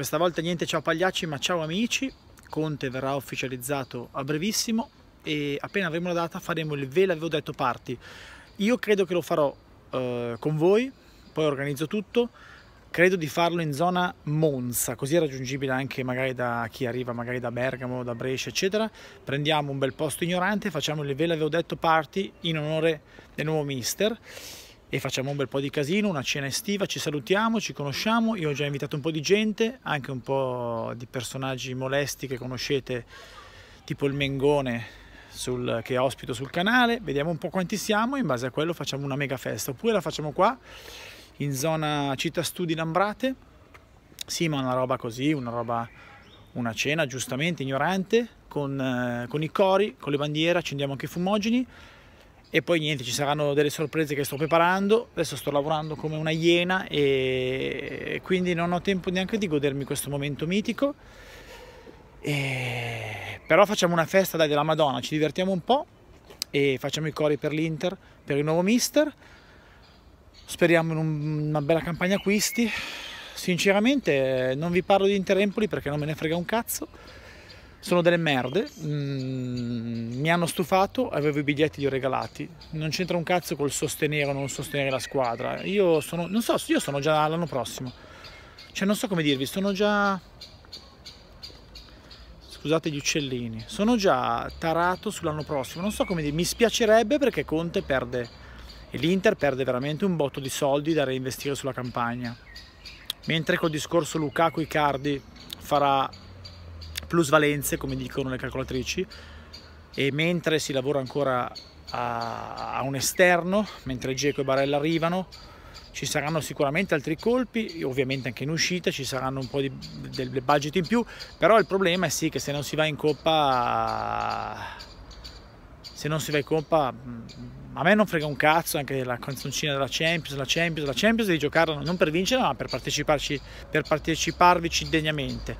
Questa volta niente ciao pagliacci ma ciao amici, Conte verrà ufficializzato a brevissimo e appena avremo la data faremo il ve l'avevo detto party. Io credo che lo farò eh, con voi, poi organizzo tutto, credo di farlo in zona Monza, così è raggiungibile anche magari da chi arriva magari da Bergamo, da Brescia, eccetera. Prendiamo un bel posto ignorante, e facciamo il ve l'avevo detto party in onore del nuovo mister e facciamo un bel po' di casino, una cena estiva, ci salutiamo, ci conosciamo, io ho già invitato un po' di gente, anche un po' di personaggi molesti che conoscete, tipo il Mengone sul, che ospito sul canale, vediamo un po' quanti siamo e in base a quello facciamo una mega festa, oppure la facciamo qua in zona città studi Lambrate, sì ma una roba così, una roba, una cena giustamente ignorante, con, eh, con i cori, con le bandiere, accendiamo anche i fumogeni, e poi niente ci saranno delle sorprese che sto preparando adesso sto lavorando come una iena e quindi non ho tempo neanche di godermi questo momento mitico e... però facciamo una festa dai, della Madonna ci divertiamo un po' e facciamo i cori per l'Inter per il nuovo mister speriamo in un... una bella campagna acquisti sinceramente non vi parlo di Inter Empoli perché non me ne frega un cazzo sono delle merde, mm, mi hanno stufato, avevo i biglietti li ho regalati, non c'entra un cazzo col sostenere o non sostenere la squadra, io sono, non so, io sono già l'anno prossimo, cioè non so come dirvi, sono già, scusate gli uccellini, sono già tarato sull'anno prossimo, non so come dire, mi spiacerebbe perché Conte perde, e l'Inter perde veramente un botto di soldi da reinvestire sulla campagna, mentre col discorso Lukaku-Icardi farà plusvalenze, come dicono le calcolatrici, e mentre si lavora ancora a, a un esterno, mentre Geco e Barella arrivano, ci saranno sicuramente altri colpi, ovviamente anche in uscita ci saranno un po' di del budget in più, però il problema è sì che se non si va in coppa se non si va in coppa mm, a me non frega un cazzo anche la canzoncina della Champions, la Champions, la Champions di giocarla non per vincere ma per, parteciparci, per parteciparvi degnamente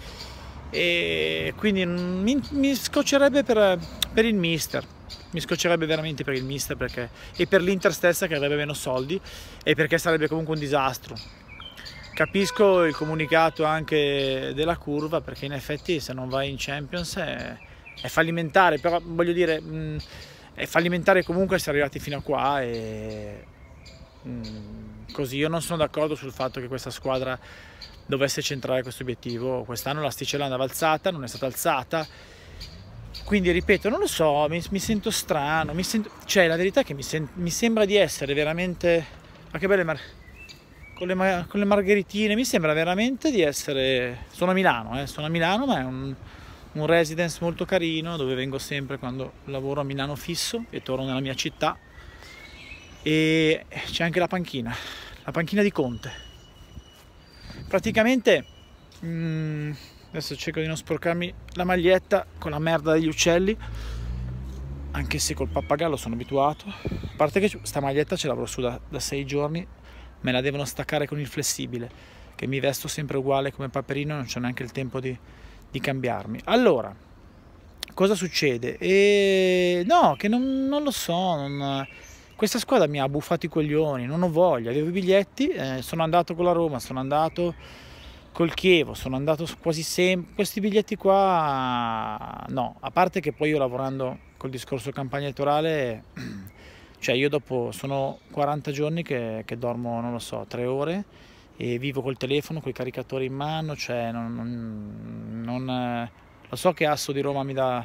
e quindi mi, mi scoccerebbe per, per, il mister mi scoccerebbe veramente per il mister perché, e per l'Inter stessa che avrebbe meno soldi e perché sarebbe comunque un disastro capisco il comunicato anche della curva perché in effetti se non vai in Champions è, è fallimentare però voglio dire mh, mm, è fallimentare comunque essere arrivati fino a qua e mh, mm, così io non sono d'accordo sul fatto che questa squadra dovesse centrare questo obiettivo. Quest'anno l'asticella andava alzata, non è stata alzata. Quindi ripeto, non lo so, mi, mi sento strano, mi sento, cioè la verità è che mi, sen, mi sembra di essere veramente, ma che belle mar- con, le, con le margheritine, mi sembra veramente di essere, sono a Milano, eh, sono a Milano ma è un, un residence molto carino dove vengo sempre quando lavoro a Milano fisso e torno nella mia città e c'è anche la panchina, la panchina di Conte praticamente mh, mm, adesso cerco di non sporcarmi la maglietta con la merda degli uccelli anche se col pappagallo sono abituato a parte che sta maglietta ce l'avrò su da, da sei giorni me la devono staccare con il flessibile che mi vesto sempre uguale come paperino non c'è neanche il tempo di, di cambiarmi allora cosa succede? E... no che non, non lo so non questa squadra mi ha buffato i coglioni, non ho voglia, avevo i biglietti, eh, sono andato con la Roma, sono andato col Chievo, sono andato quasi sempre, questi biglietti qua no, a parte che poi io lavorando col discorso campagna elettorale, cioè io dopo sono 40 giorni che, che dormo, non lo so, 3 ore e vivo col telefono, con i caricatori in mano, cioè non, non, non lo so che Asso di Roma mi dà,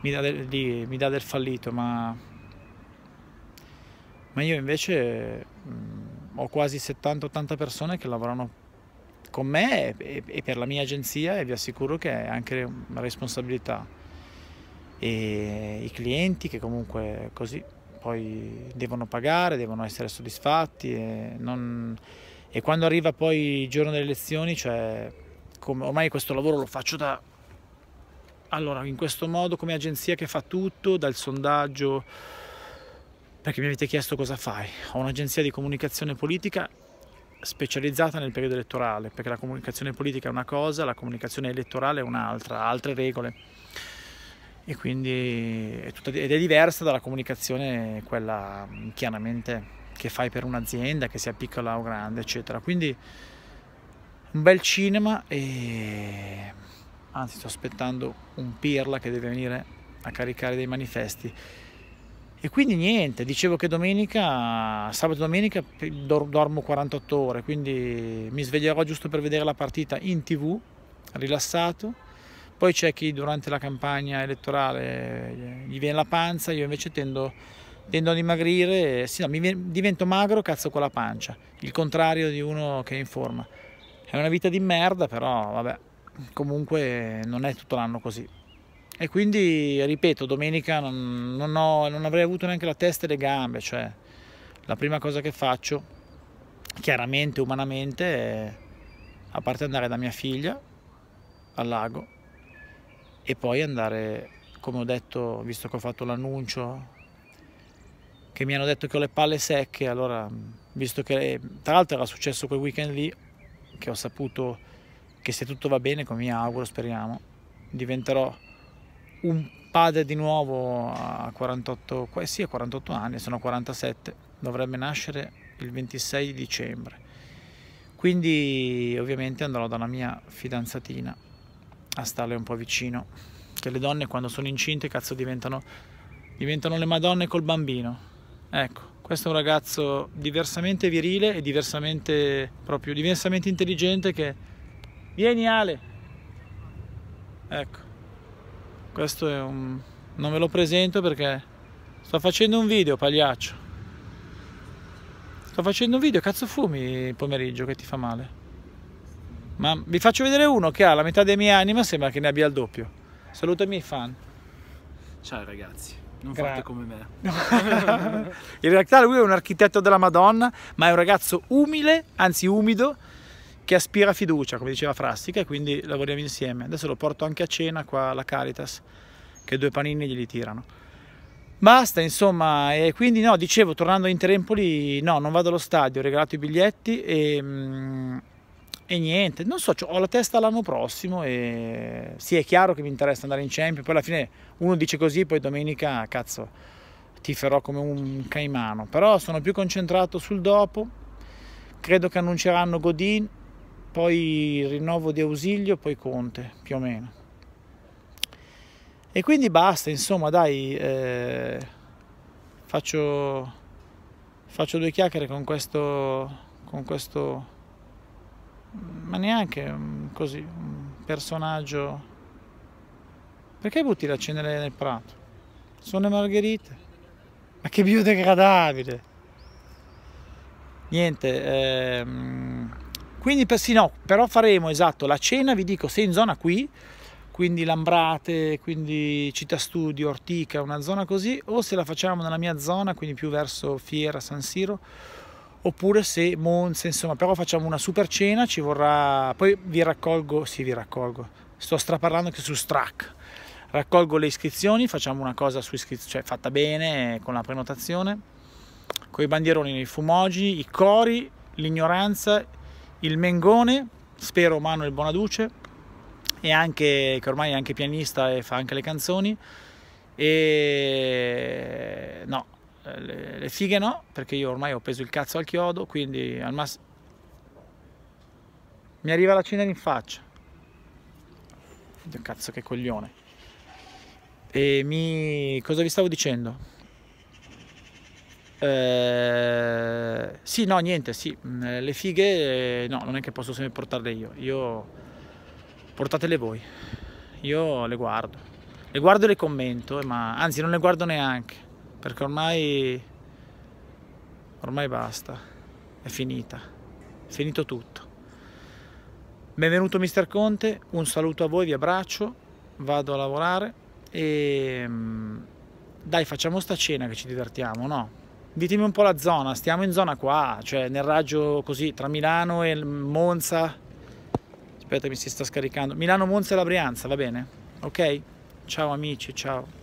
mi dà, del, di, mi dà del fallito, ma ma io invece mh, mm, ho quasi 70-80 persone che lavorano con me e, e, per la mia agenzia e vi assicuro che è anche una responsabilità. E i clienti che comunque così poi devono pagare, devono essere soddisfatti e, non... e quando arriva poi il giorno delle elezioni, cioè come, ormai questo lavoro lo faccio da... Allora, in questo modo come agenzia che fa tutto, dal sondaggio perché mi avete chiesto cosa fai. Ho un'agenzia di comunicazione politica specializzata nel periodo elettorale, perché la comunicazione politica è una cosa, la comunicazione elettorale è un'altra, ha altre regole. E quindi è tutta, ed è diversa dalla comunicazione quella mm, chiaramente che fai per un'azienda, che sia piccola o grande, eccetera. Quindi un bel cinema e anzi sto aspettando un pirla che deve venire a caricare dei manifesti. E quindi niente, dicevo che domenica, sabato e domenica dormo 48 ore, quindi mi sveglierò giusto per vedere la partita in tv, rilassato. Poi c'è chi durante la campagna elettorale eh, gli viene la panza, io invece tendo, tendo ad dimagrire, eh, sì, no, viene, divento magro, cazzo con la pancia, il contrario di uno che è in forma. È una vita di merda, però vabbè, comunque non è tutto l'anno così. E quindi, ripeto, domenica non, non, ho, non avrei avuto neanche la testa e le gambe, cioè la prima cosa che faccio, chiaramente, umanamente, è, a parte andare da mia figlia al lago e poi andare, come ho detto, visto che ho fatto l'annuncio, che mi hanno detto che ho le palle secche, allora, visto che tra l'altro era successo quel weekend lì, che ho saputo che se tutto va bene, come mi auguro, speriamo, diventerò un padre di nuovo a 48, sì, a 48 anni, sono 47, dovrebbe nascere il 26 dicembre. Quindi ovviamente andrò dalla mia fidanzatina a starle un po' vicino, che le donne quando sono incinte cazzo diventano, diventano le madonne col bambino. Ecco, questo è un ragazzo diversamente virile e diversamente, proprio diversamente intelligente che... Vieni Ale! Ecco questo è un... non ve lo presento perché sto facendo un video pagliaccio sto facendo un video cazzo fumi il pomeriggio che ti fa male ma vi faccio vedere uno che ha la metà dei miei anni ma sembra che ne abbia il doppio saluta i miei fan ciao ragazzi non Gra- fate come me in realtà lui è un architetto della madonna ma è un ragazzo umile anzi umido che aspira fiducia, come diceva Frastica, e quindi lavoriamo insieme. Adesso lo porto anche a cena qua alla Caritas, che due panini glieli tirano. Basta, insomma, e quindi no, dicevo, tornando in Trempoli, no, non vado allo stadio, ho regalato i biglietti e, mm, e niente, non so, ho la testa l'anno prossimo e sì, è chiaro che mi interessa andare in Champions, poi alla fine uno dice così, poi domenica, cazzo, tiferò come un caimano, però sono più concentrato sul dopo, credo che annunceranno Godin, poi rinnovo di ausilio, poi Conte, più o meno. E quindi basta, insomma, dai, eh, faccio, faccio due chiacchiere con questo, con questo, ma neanche mm, così, un personaggio. Perché butti la cenere nel prato? Sono le margherite. Ma che biodegradabile! Niente, ehm quindi per, sì, no, però faremo esatto la cena vi dico se in zona qui quindi Lambrate, quindi Città Studio, Ortica, una zona così, o se la facciamo nella mia zona, quindi più verso Fiera, San Siro, oppure se Monza, insomma, però facciamo una super cena, ci vorrà, poi vi raccolgo, sì vi raccolgo, sto straparlando anche su Strack, raccolgo le iscrizioni, facciamo una cosa su iscrizione, cioè fatta bene, con la prenotazione, con i bandieroni, i fumogeni, i cori, l'ignoranza, il Mengone, spero Manuel Bonaduce, e anche, che ormai è anche pianista e fa anche le canzoni, e no, le, le fighe no, perché io ormai ho preso il cazzo al chiodo, quindi al massimo... Mi arriva la cenere in faccia. Cazzo che coglione. E mi... cosa vi stavo dicendo? Eh, sì, no, niente, sì, mm, le fighe eh, no, non è che posso sempre portarle io, io portatele voi, io le guardo, le guardo e le commento, eh, ma anzi non le guardo neanche, perché ormai, ormai basta, è finita, è finito tutto. Benvenuto mister Conte, un saluto a voi, vi abbraccio, vado a lavorare e mm, dai facciamo sta cena che ci divertiamo, no? ditemi un po' la zona, stiamo in zona qua, cioè nel raggio così tra Milano e Monza. Aspetta mi si sta scaricando. Milano, Monza e la Brianza, va bene? Ok? Ciao amici, ciao.